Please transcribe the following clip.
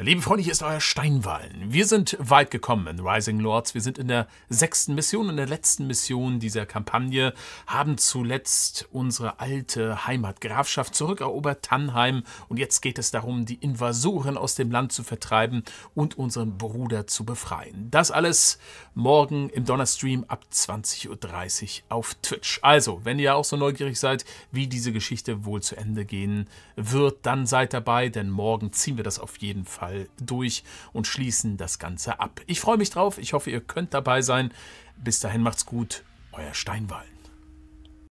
Liebe Freunde, hier ist euer Steinwallen. Wir sind weit gekommen in Rising Lords. Wir sind in der sechsten Mission, in der letzten Mission dieser Kampagne, haben zuletzt unsere alte Heimatgrafschaft zurückerobert, Tannheim. Und jetzt geht es darum, die Invasoren aus dem Land zu vertreiben und unseren Bruder zu befreien. Das alles morgen im Donnerstream ab 20.30 Uhr auf Twitch. Also, wenn ihr auch so neugierig seid, wie diese Geschichte wohl zu Ende gehen wird, dann seid dabei, denn morgen ziehen wir das auf jeden Fall durch und schließen das Ganze ab. Ich freue mich drauf, ich hoffe, ihr könnt dabei sein. Bis dahin macht's gut, euer Steinwallen.